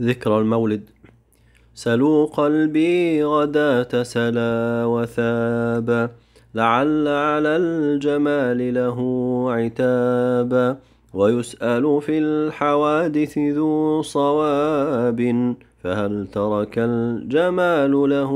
ذكرى المولد سلوا قلبي غداة سلا وثابا لعل على الجمال له عتابا ويسأل في الحوادث ذو صواب فهل ترك الجمال له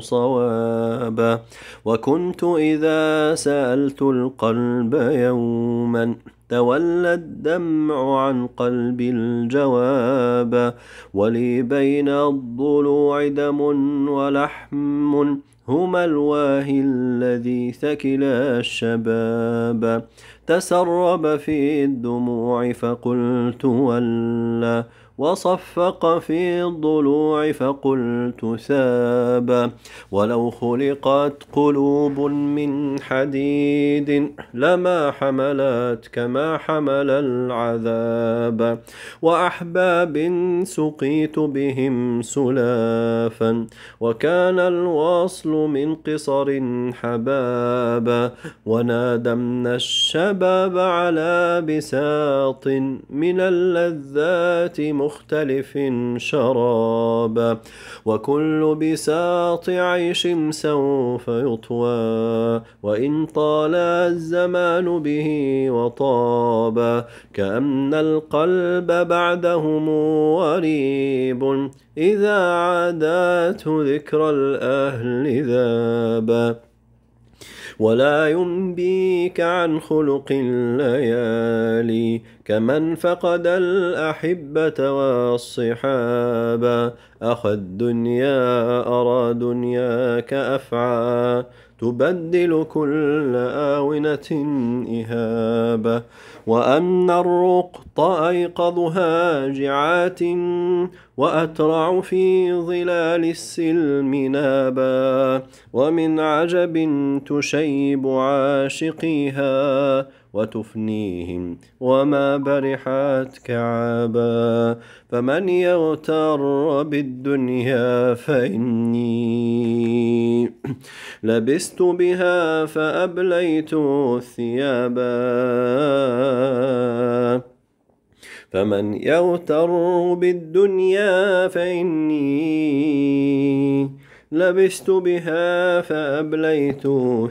صوابا وكنت إذا سألت القلب يوم من تولى الدمع عن قلب الجواب ولي بين الضلوع دم ولحم هما الواهي الذي ثكلا الشباب تسرب في الدموع فقلت ولا وصفق في الضلوع فقلت ساب ولو خلقت قلوب من حديد لما حملت كما حمل العذاب وأحباب سقيت بهم سلافا وكان الوصل من قصر حبابا ونادمنا الشباب على بساط من اللذات مختلف شرابا وكل بساط عيش سوف يطوى وإن طال الزمان به وطابا كأن القلب بعدهم وريب إذا عادات ذكر الأهل ذابا ولا ينبيك عن خلق الليالي لي كمن فقد الأحبة والصحاب أخذ الدنيا أرى دنياك أفعى تبدل كل آونة إهابة وأن الرقط أيقظها جعات وأترع في ظلال السلم نابا ومن عجب تشيب عاشقيها وتفنيهم وما برحت كعابا فمن يغتر بالدنيا فإني لبست بها فأبليت ثيابا فمن يغتر بالدنيا فإني لبست بها فأبليت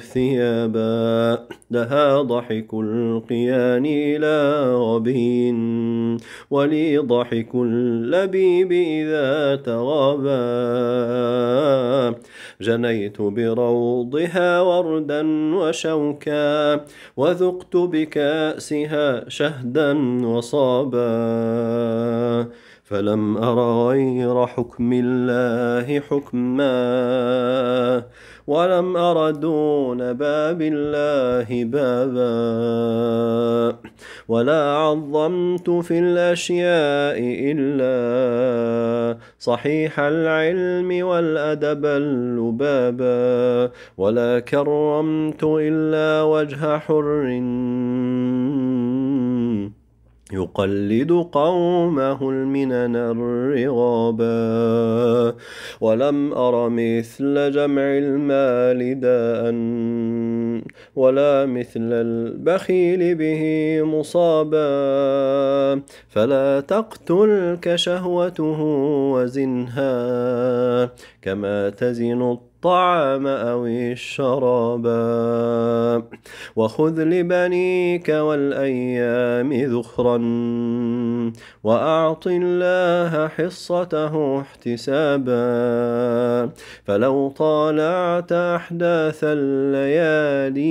ثيابا لها ضحك القيان لا غبين ولي ضحك اللبيب إذا تغابا جنيت بروضها وردا وشوكا وذقت بكأسها شهدا وصابا فلم أر غير حكم الله حكما ولم أر دون باب الله بابا ولا عظمت في الأشياء إلا صحيح العلم والأدب اللبابا ولا كرمت إلا وجه حر يقلد قومه المنن الرغابا ولم أر مثل جمع المال داء ولا مثل البخيل به مصابا فلا تقتلك شهوته وزنها كما تزن الطيب الطعام أو الشراب وخذ لبنيك والأيام ذخرا وأعط الله حصته احتسابا فلو طالعت أحداث الليالي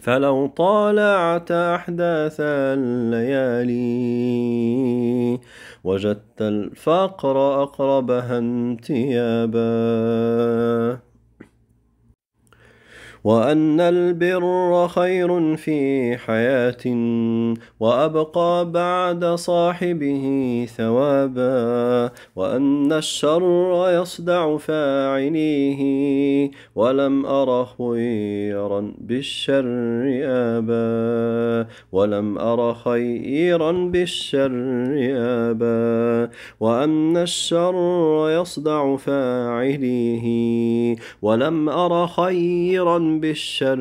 فلو طالعت أحداث الليالي وجدت الفقر أقربها انتيابا وأن البر خير في حياة وأبقى بعد صاحبه ثوابا وأن الشر يصدع فاعليه ولم أر خيرا بالشر آبا ولم أر خيرا بالشر آبا وأن الشر يصدع فاعليه ولم أر خيرا بالشر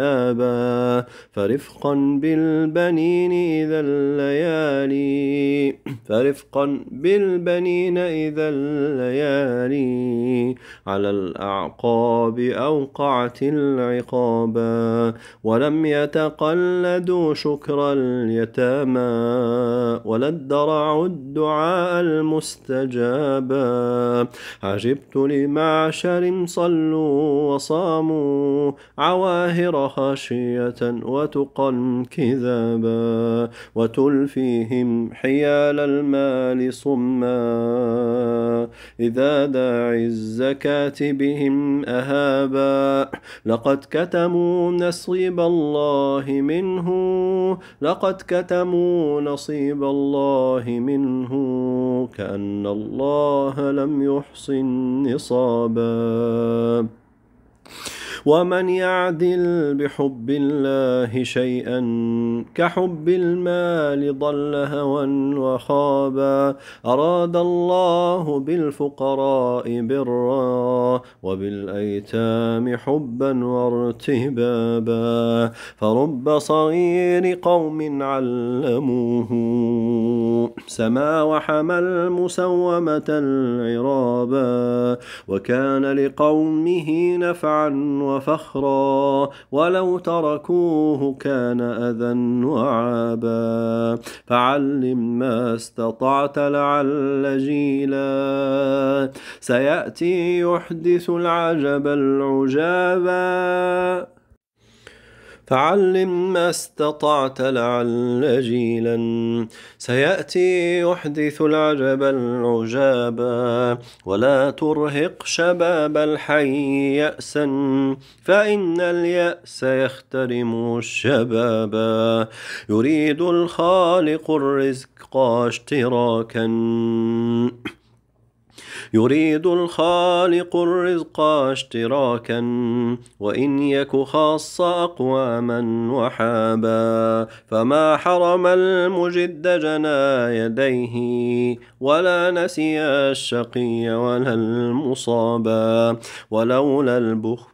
آبا فرفقا بالبنين إذا الليالي فرفقا بالبنين إذا الليالي على الأعقاب أوقعت العقابا ولم يتقلدوا شكر اليتامى ولا ادرعوا الدعاء المستجابا عجبت لمعشر صلوا وصاموا عواهر خشية وتقا كذابا وتلفيهم حيال المال صما إذا داعي الزكاة بهم أهابا لقد كتموا نصيب الله منه لقد كتموا نصيب الله منه كأن الله لم يحصن نصابا ومن يعدل بحب الله شيئا كحب المال ضل هوى وخابا أراد الله بالفقراء برا وبالأيتام حبا وارتبابا فرب صغير قوم علموه سما وحمى المسومة العرابا وكان لقومه نفعا وفخرا ولو تركوه كان أذى وعابا فعلم ما استطعت لعل جيلا سيأتي يحدث العجب العجابا فعلم ما استطعت لعل جيلا سيأتي يحدث العجب العجابا ولا ترهق شباب الحي يأسا فإن اليأس يخترم الشبابا يريد الخالق الرزق اشتراكا يريد الخالق الرزق اشتراكا وإن يك خاص أقواما وحابا فما حرم المجد جنى يديه ولا نسي الشقي ولا المصابا ولولا البخت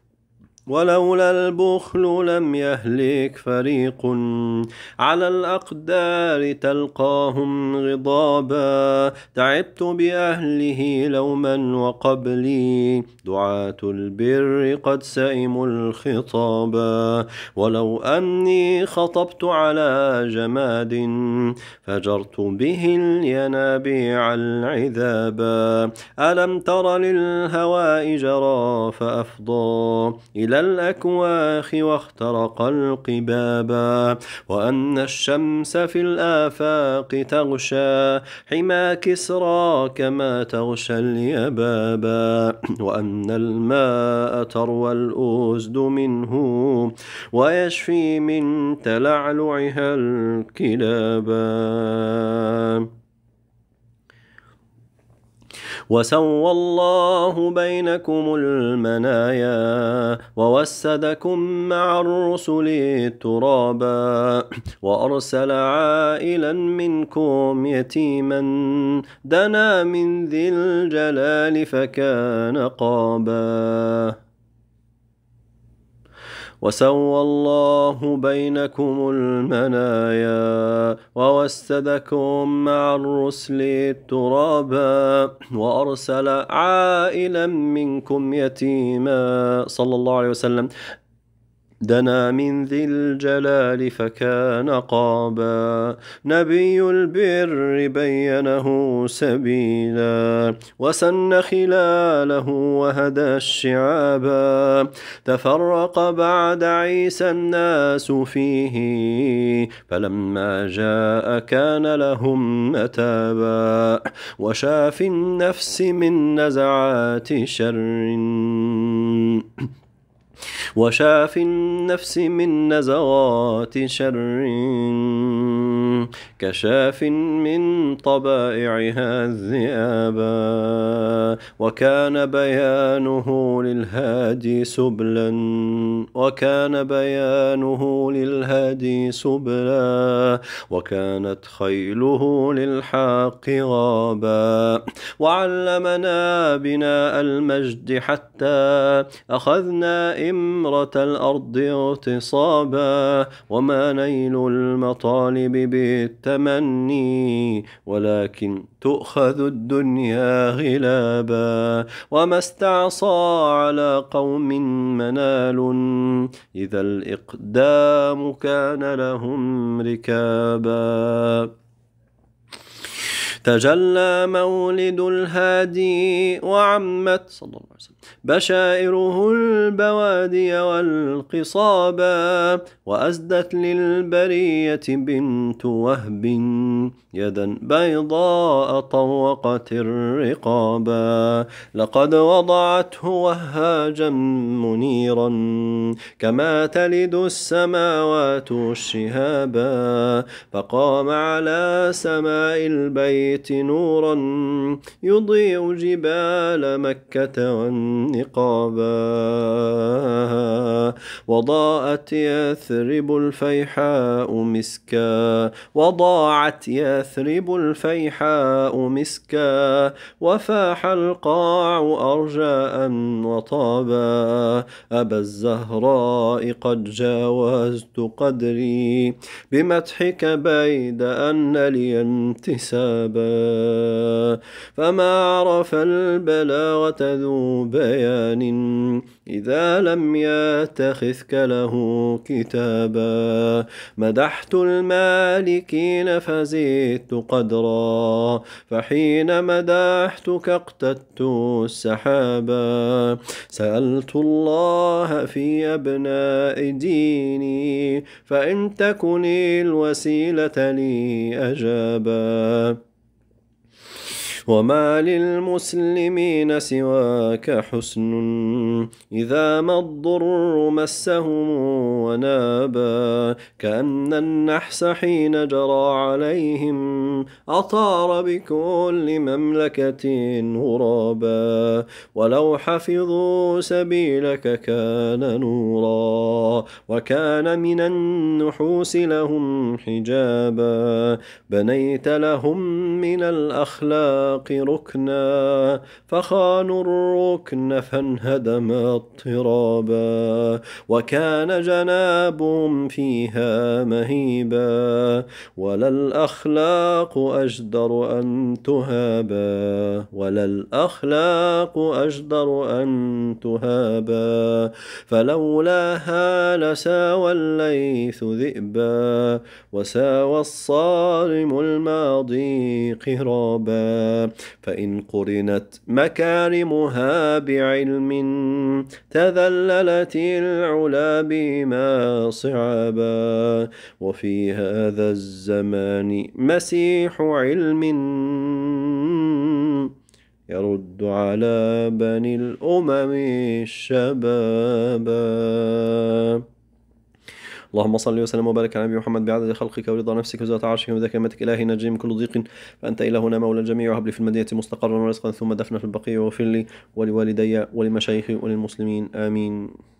ولولا البخل لم يهلك فريق على الأقدار تلقاهم غضابا تعبت بأهله لوما وقبلي دعاة البر قد سئموا الخطابا ولو أني خطبت على جماد فجرت به الينابيع العذابا ألم تر للهواء جرى فأفضى إلى الأكواخ واخترق القبابا وأن الشمس في الآفاق تغشى حمى كسرى كما تغشى اليبابا وأن الماء تروى الأسد منه ويشفي من تلعلعها الكلابا وسوى الله بينكم المنايا ووسدكم مع الرسل ترابا وأرسل عائلا منكم يتيما دنا من ذي الجلال فكان قابا وسوى الله بينكم المنايا ووسدكم مع الرسل ترابا وأرسل عائلا منكم يتيما صلى الله عليه وسلم دنا من ذي الجلال فكان قابا نبي البر بينه سبيلا وسن خلاله وهدى الشعابا تفرق بعد عيسى الناس فيه فلما جاء كان لهم متابا وشاف النفس من نزعات شر وشاف النفس من نزغات شر كشاف من طبائعها الذئابا وكان بيانه للهادي سبلا وكان بيانه للهادي سبلا وكانت خيله للحاق غابا وعلمنا بناء المجد حتى أخذنا إلى إمرة الأرض اغتصابا وما نيل المطالب بالتمني ولكن تؤخذ الدنيا غلابا وما استعصى على قوم منال إذا الإقدام كان لهم ركابا تجلى مولد الهادي وعمت صلى الله عليه وسلم بشائره البوادي والقصابا وأزدت للبرية بنت وهب يدا بيضاء طوقت الرقابا لقد وضعته وهاجا منيرا كما تلد السماوات الشهابا فقام على سماء البيت البيت نورا يضيء جبال مكة والنقابا وضاءت يثرب الفيحاء مسكا وضاعت يثرب الفيحاء مسكا وفاح القاع أرجاء وطابا أبا الزهراء قد جاوزت قدري بمدحك بيد أن لي انتسابا فما عرف البلاغة ذو بيان إذا لم يتخذك له كتابا مدحت المالكين فزدت قدرا فحين مدحتك اقتدت السحابا سألت الله في أبناء ديني فإن تكن الوسيلة لي أجابا وما للمسلمين سواك حسن إذا ما الضر مسهم ونابا كأن النحس حين جرى عليهم أطار بكل مملكة غرابا ولو حفظوا سبيلك كان نورا وكان من النحوس لهم حجابا بنيت لهم من الأخلاق الأعناق ركنا فخانوا الركن فانهدم اضطرابا وكان جنابهم فيها مهيبا ولا الأخلاق أجدر أن تهابا ولا الأخلاق أجدر أن تهابا فلولاها لساوى الليث ذئبا وساوى الصارم الماضي قرابا فإن قرنت مكارمها بعلم تذللت العلا بما صعبا وفي هذا الزمان مسيح علم يرد على بني الأمم الشبابا اللهم صل وسلم وبارك على نبي محمد بعدد خلقك ورضا نفسك وزاد عرشك وذاك كلمتك إلهي نجي من كل ضيق فأنت إلهنا مولى الجميع وهب لي في المدينة مستقرا ورزقا ثم دفنا في البقيه واغفر لي ولوالدي ولمشايخي وللمسلمين آمين